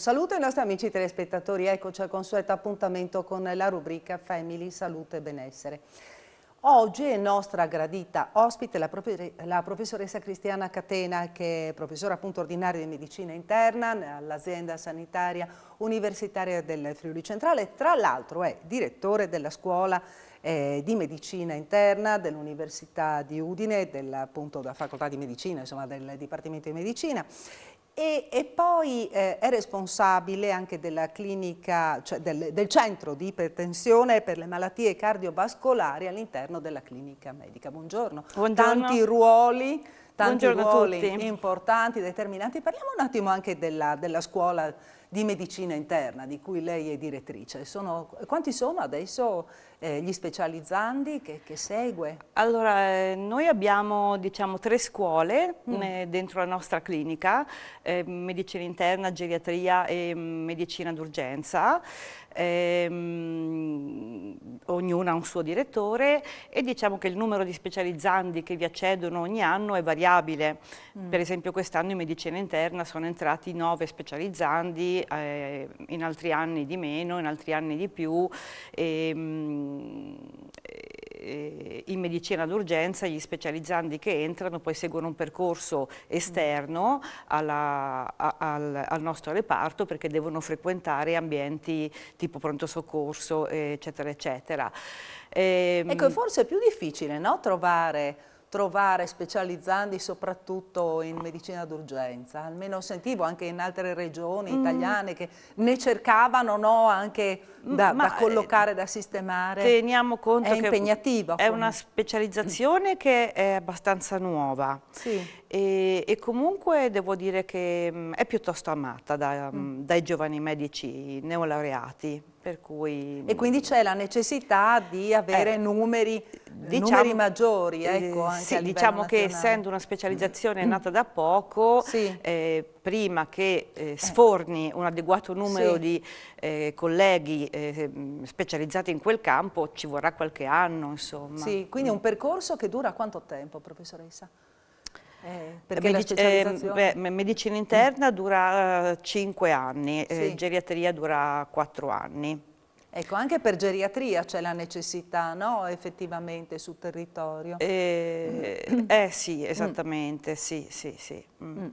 Un saluto ai nostri amici telespettatori, eccoci al consueto appuntamento con la rubrica Family Salute e Benessere. Oggi è nostra gradita ospite la, prof la professoressa Cristiana Catena che è professora appunto ordinaria di medicina interna all'azienda sanitaria universitaria del Friuli Centrale, tra l'altro è direttore della scuola eh, di medicina interna dell'Università di Udine, del, appunto della facoltà di medicina, insomma del Dipartimento di Medicina e, e, poi eh, è responsabile anche della clinica, cioè del, del, centro di ipertensione per le malattie cardiovascolari all'interno della clinica medica. Buongiorno. Buongiorno. Tanti ruoli, tanti Buongiorno ruoli importanti, determinanti. Parliamo un attimo anche della, della scuola di medicina interna di cui lei è direttrice. Sono, quanti sono adesso eh, gli specializzandi che, che segue? Allora, eh, noi abbiamo diciamo, tre scuole mm. eh, dentro la nostra clinica, ehm, medicina interna, geriatria e mm, medicina d'urgenza. Ehm, ognuna ha un suo direttore e diciamo che il numero di specializzandi che vi accedono ogni anno è variabile. Mm. Per esempio quest'anno in medicina interna sono entrati nove specializzandi eh, in altri anni di meno, in altri anni di più, e, ehm, mh, eh, in medicina d'urgenza gli specializzandi che entrano poi seguono un percorso esterno alla, a, al, al, nostro reparto perché devono frequentare ambienti tipo pronto soccorso eccetera eccetera. E, ehm, ecco forse è più difficile no? trovare trovare specializzandi soprattutto in medicina d'urgenza, almeno sentivo anche in altre regioni mm. italiane mm. che ne cercavano no, anche da, da, collocare, eh, da sistemare. Teniamo conto è che impegnativa, è una specializzazione che è abbastanza nuova sì. e, e, comunque devo dire che mm, è piuttosto amata da, mm. dai giovani medici neolaureati per cui... E quindi c'è la necessità di avere eh, numeri, diciamo, numeri, maggiori, eh, ecco, anche sì, diciamo che essendo una specializzazione mm. nata da poco, sì. eh, prima che eh, sforni un adeguato numero sì. di eh, colleghi eh, specializzati in quel campo, ci vorrà qualche anno, insomma. Sì, quindi è un mm. percorso che dura quanto tempo, professoressa? Eh, eh, perché Medici eh, beh, medicina interna mm. dura 5 eh, anni, eh, sì. geriatria dura 4 anni. Ecco, anche per geriatria c'è la necessità, no? Effettivamente sul territorio. Eh, mm. eh sì, mm. esattamente, mm. sì, sì, sì. Mm.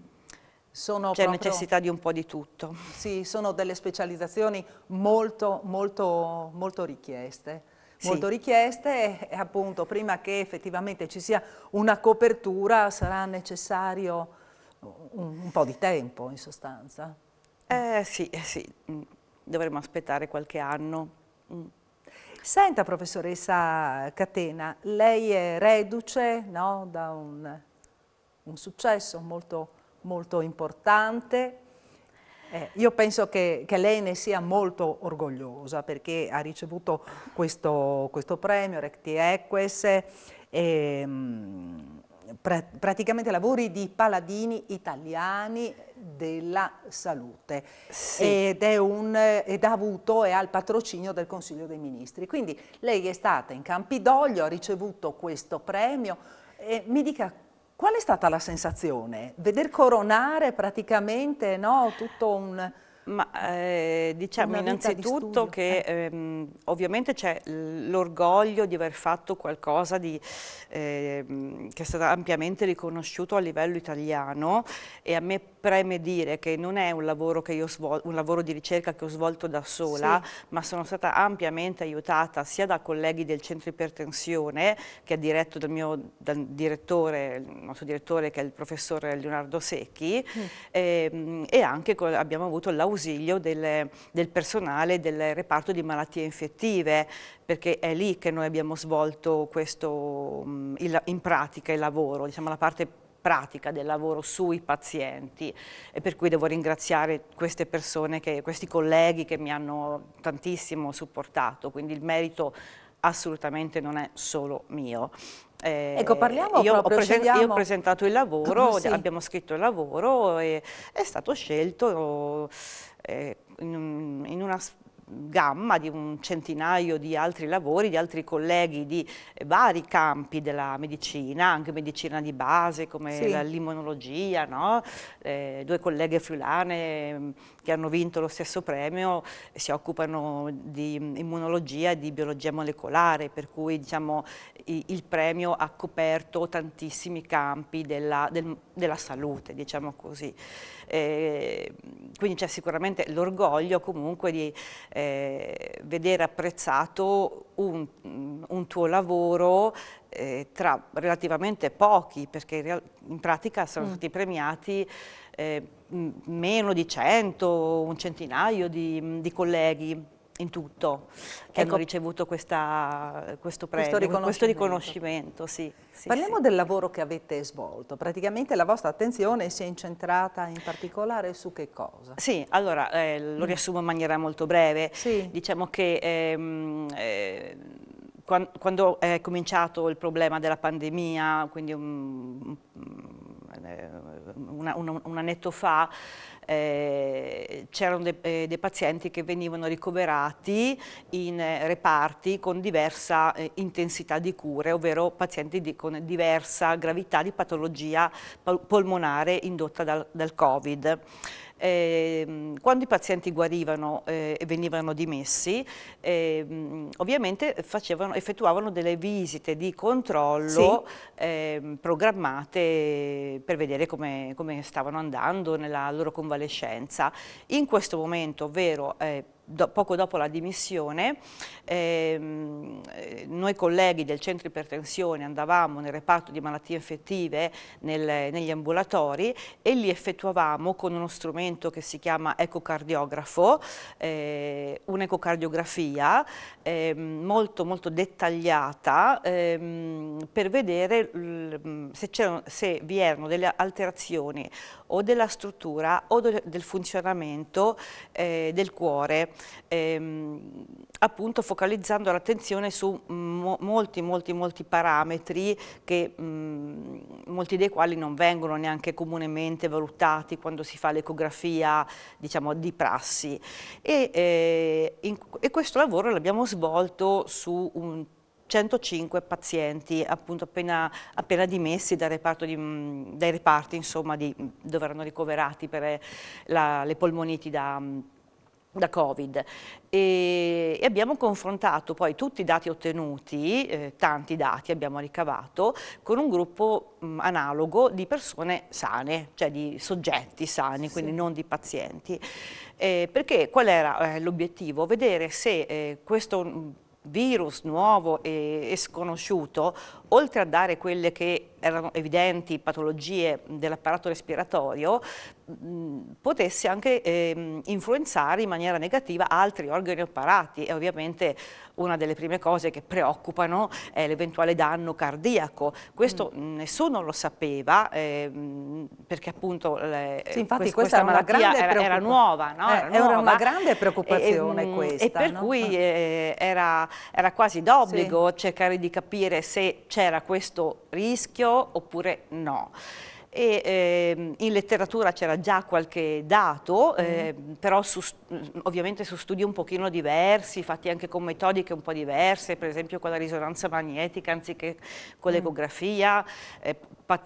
Sono C'è proprio... necessità di un po' di tutto. Sì, sono delle specializzazioni molto, molto, molto richieste molto richieste e appunto prima che effettivamente ci sia una copertura sarà necessario un, un po' di tempo in sostanza. Eh, sì, eh, sì, mm, dovremmo aspettare qualche anno. Mm. Senta professoressa Catena, lei è reduce no, da un, un successo molto, molto importante, eh, io penso che, che, lei ne sia molto orgogliosa perché ha ricevuto questo, questo premio, Recti Eques, e, ehm, pra, praticamente lavori di paladini italiani della salute sì. ed, è un, ed ha avuto e ha il patrocinio del Consiglio dei Ministri. Quindi lei è stata in Campidoglio, ha ricevuto questo premio. E mi dica Qual è stata la sensazione? Veder coronare praticamente no, tutto un, ma eh, diciamo innanzitutto di che eh. ehm, ovviamente c'è l'orgoglio di aver fatto qualcosa di, ehm, che è stato ampiamente riconosciuto a livello italiano e a me preme dire che non è un lavoro, svolgo, un lavoro di ricerca che ho svolto da sola, sì. ma sono stata ampiamente aiutata sia da colleghi del centro ipertensione che è diretto dal mio dal direttore, il nostro direttore che è il professore Leonardo Secchi mm. ehm, e anche abbiamo avuto l'autorità ausilio del, del personale del reparto di malattie infettive, perché è lì che noi abbiamo svolto questo, mm, in pratica il lavoro, diciamo la parte pratica del lavoro sui pazienti e per cui devo ringraziare queste persone, che, questi colleghi che mi hanno tantissimo supportato, quindi il merito assolutamente non è solo mio. Eh, ecco, parliamo io proprio, ho, scegliamo... io ho presentato il lavoro, oh, sì. abbiamo scritto il lavoro e è stato scelto eh, in, in una gamma di un centinaio di altri lavori, di altri colleghi di eh, vari campi della medicina, anche medicina di base come sì. la limnologia, no? eh, due colleghe friulane mm, che hanno vinto lo stesso premio si occupano di mm, immunologia e di biologia molecolare, per cui diciamo, il premio ha coperto tantissimi campi della, del, della salute, diciamo così. Eh, quindi c'è sicuramente l'orgoglio comunque di eh, vedere apprezzato un, un tuo lavoro eh, tra relativamente pochi, perché in, real, in pratica sono mm. stati premiati eh, meno di cento, un centinaio di, di colleghi in tutto che ecco, hanno ricevuto questa, questo premio, questo riconoscimento. Questo riconoscimento sì, sì, Parliamo sì. del lavoro che avete svolto, praticamente la vostra attenzione si è incentrata in particolare su che cosa? Sì, allora eh, lo mm. riassumo in maniera molto breve, diciamo che ehm, eh, quando è cominciato il problema della pandemia, quindi un, un, eh, un annetto fa, eh, c'erano dei, eh, dei pazienti che venivano ricoverati in eh, reparti con diversa eh, intensità di cure, ovvero pazienti di, con diversa gravità di patologia polmonare indotta dal, dal Covid. Ehm, quando i pazienti guarivano eh, e venivano dimessi, ehm, ovviamente facevano, effettuavano delle visite di controllo sì. Ehm, programmate per vedere come, come, stavano andando nella loro convalescenza. In questo momento, ovvero eh, do, poco dopo la dimissione, ehm, eh, noi colleghi del centro ipertensione andavamo nel reparto di malattie infettive nel, negli ambulatori e li effettuavamo con uno strumento che si chiama ecocardiografo, eh, un'ecocardiografia eh, molto, molto dettagliata ehm, per vedere mm, se, se vi erano delle alterazioni o della struttura o del funzionamento eh, del cuore ehm, appunto focalizzando l'attenzione su molti, molti, molti parametri, che, mh, mm, molti dei quali non vengono neanche comunemente valutati quando si fa l'ecografia diciamo, di prassi. E, eh, in, e questo lavoro l'abbiamo svolto su un 105 pazienti appunto appena, appena dimessi dai, di, mm, dai reparti insomma, di, dove erano ricoverati per eh, la, le polmoniti da mm, da Covid e, abbiamo confrontato poi tutti i dati ottenuti, eh, tanti dati abbiamo ricavato, con un gruppo mh, analogo di persone sane, cioè di soggetti sani, sì. quindi non di pazienti. Eh, perché qual era eh, l'obiettivo? Vedere se eh, questo virus nuovo e sconosciuto, oltre a dare quelle che erano evidenti patologie dell'apparato respiratorio, potesse anche eh, influenzare in maniera negativa altri organi apparati e ovviamente una delle prime cose che preoccupano è l'eventuale danno cardiaco. Questo mm. nessuno lo sapeva eh, perché appunto le, sì, eh, infatti questa, questa malattia era, era, nuova, no? Eh, era, eh, nuova. era, una grande preoccupazione e, mm, questa. E per no? cui ah. eh, era, quasi d'obbligo sì. cercare di capire se c'era questo rischio oppure no. E, eh, in letteratura c'era già qualche dato, eh, mm. Ehm, però su, mm, ovviamente su studi un pochino diversi, fatti anche con metodiche un po' diverse, per esempio con la risonanza magnetica anziché con mm. l'ecografia, eh, pa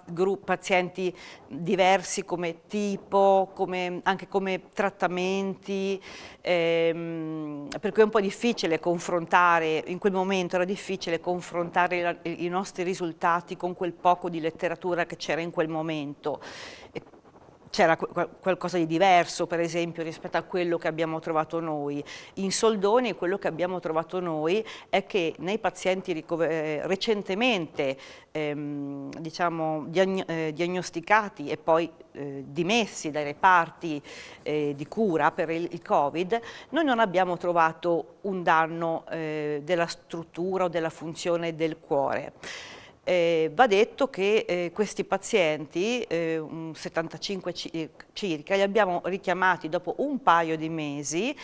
pazienti diversi come tipo, come, anche come trattamenti. Ehm, per cui è un po' difficile confrontare, in quel momento era difficile confrontare la, i nostri risultati con quel poco di letteratura che c'era in quel momento. E c'era qualcosa di diverso per esempio rispetto a quello che abbiamo trovato noi. In Soldoni quello che abbiamo trovato noi è che nei pazienti eh, recentemente ehm, diciamo, diagn eh, diagnosticati e poi eh, dimessi dai reparti eh, di cura per il, il, Covid, noi non abbiamo trovato un danno eh, della struttura o della funzione del cuore. Eh, va detto che eh, questi pazienti, eh, 75 eh, circa, li abbiamo richiamati dopo un paio di mesi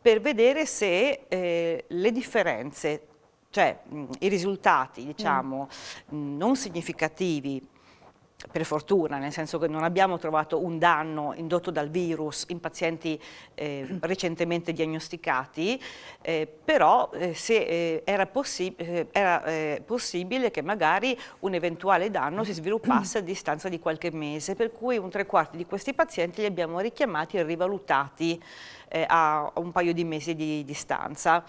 per vedere se eh, le differenze, cioè mh, mm, i risultati diciamo, mm. mh, mm, non significativi per fortuna, nel senso che non abbiamo trovato un danno indotto dal virus in pazienti eh, recentemente diagnosticati, eh, però eh, se eh, era, possi eh, era eh, possibile che magari un eventuale danno si sviluppasse a distanza di qualche mese, per cui un tre quarti di questi pazienti li abbiamo richiamati e rivalutati a, a un paio di mesi di distanza.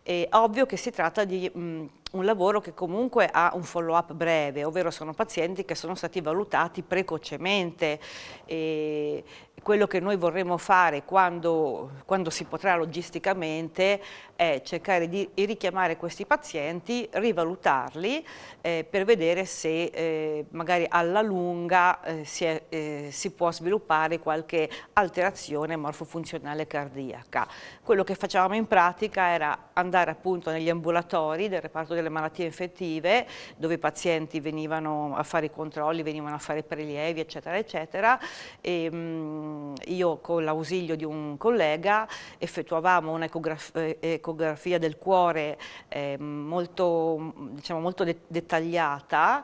È ovvio che si tratta di... Mh, un lavoro che comunque ha un follow up breve, ovvero sono pazienti che sono stati valutati precocemente e quello che noi vorremmo fare quando, quando si potrà logisticamente è cercare di richiamare questi pazienti, rivalutarli eh, per vedere se eh, magari alla lunga eh, si, è, eh, si, può sviluppare qualche alterazione morfofunzionale cardiaca. Quello che facevamo in pratica era andare appunto negli ambulatori del reparto della delle malattie infettive, dove i pazienti venivano a fare i controlli, venivano a fare prelievi, eccetera, eccetera. E, ehm, mh, io con l'ausilio di un collega effettuavamo un'ecografia eh, del cuore eh, molto, diciamo, molto de dettagliata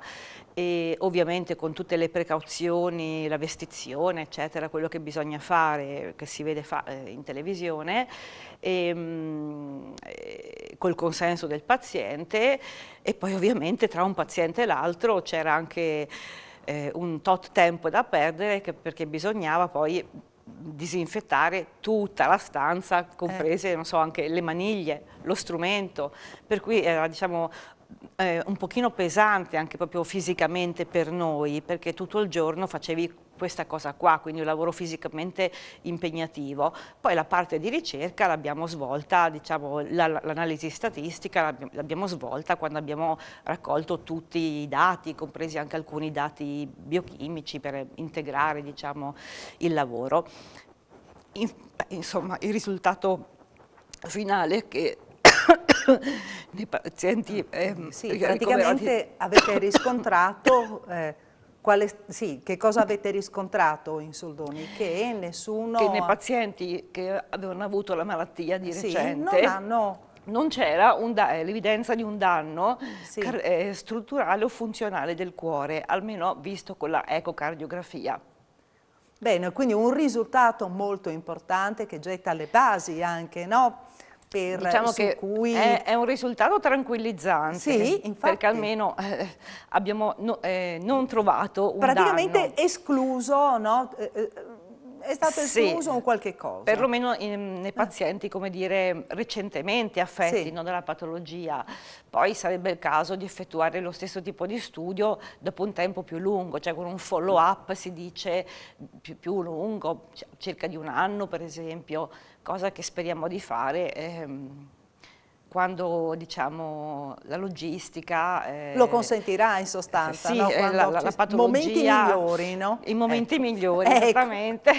e ovviamente con tutte le precauzioni, la vestizione, eccetera, quello che bisogna fare, che si vede fa eh, in televisione, e, ehm, mh, eh, col consenso del paziente e poi ovviamente tra un paziente e l'altro c'era anche eh, un tot tempo da perdere che, perché bisognava poi disinfettare tutta la stanza, eh. comprese eh. so, anche le maniglie, lo strumento, per cui era diciamo, eh, un pochino pesante anche proprio fisicamente per noi, perché tutto il giorno facevi questa cosa qua, quindi un lavoro fisicamente impegnativo. Poi la parte di ricerca l'abbiamo svolta, diciamo, l'analisi statistica l'abbiamo svolta quando abbiamo raccolto tutti i dati, compresi anche alcuni dati biochimici per integrare diciamo, il lavoro. In, insomma, il risultato finale è che nei pazienti eh, sì, praticamente avete riscontrato eh, quale, sì, che cosa avete riscontrato in Soldoni? Che nessuno... Che nei pazienti che avevano avuto la malattia di recente... Sì, non hanno non c'era eh, l'evidenza di un danno sì. eh, strutturale o funzionale del cuore, almeno visto con la ecocardiografia. Bene, quindi un risultato molto importante che getta le basi anche no? per, diciamo che cui... è, è, un risultato tranquillizzante, sì, infatti. perché almeno eh, abbiamo no, eh, non trovato un Praticamente danno. escluso, no? eh, eh è stato escluso un qualche cosa. Perlomeno in, nei pazienti, come dire, recentemente affetti sì. no, dalla patologia. Poi sarebbe il caso di effettuare lo stesso tipo di studio dopo un tempo più lungo, cioè con un follow up si dice più, più lungo, cioè circa di un anno per esempio, cosa che speriamo di fare ehm, quando diciamo, la logistica... Eh, Lo consentirà in sostanza, sì, no? Eh, la, la, la Momenti migliori, no? I momenti ecco. migliori, ecco. esattamente.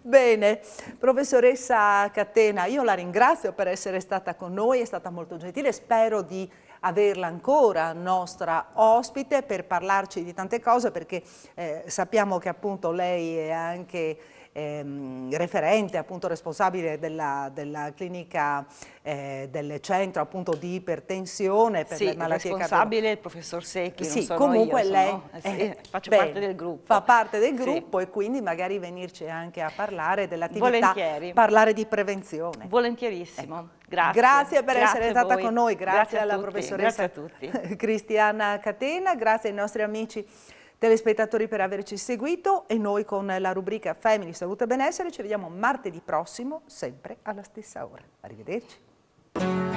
Bene, professoressa Catena, io la ringrazio per essere stata con noi, è stata molto gentile, spero di averla ancora nostra ospite per parlarci di tante cose perché eh, sappiamo che appunto lei è anche ehm, referente, appunto responsabile della, della clinica eh, del centro appunto di ipertensione per sì, le malattie cardiovascolari. responsabile il professor Secchi, sì, comunque io, lei sono, eh, sì, faccio bene, parte del gruppo. Fa parte del gruppo sì. e quindi magari venirci anche a parlare dell'attività, parlare di prevenzione. Volentierissimo. Ecco. Grazie. grazie. per grazie essere stata con noi, grazie, grazie alla tutti. professoressa Cristiana Catena, grazie ai nostri amici telespettatori per averci seguito e noi con la rubrica Family Salute e Benessere ci vediamo martedì prossimo sempre alla stessa ora. Arrivederci.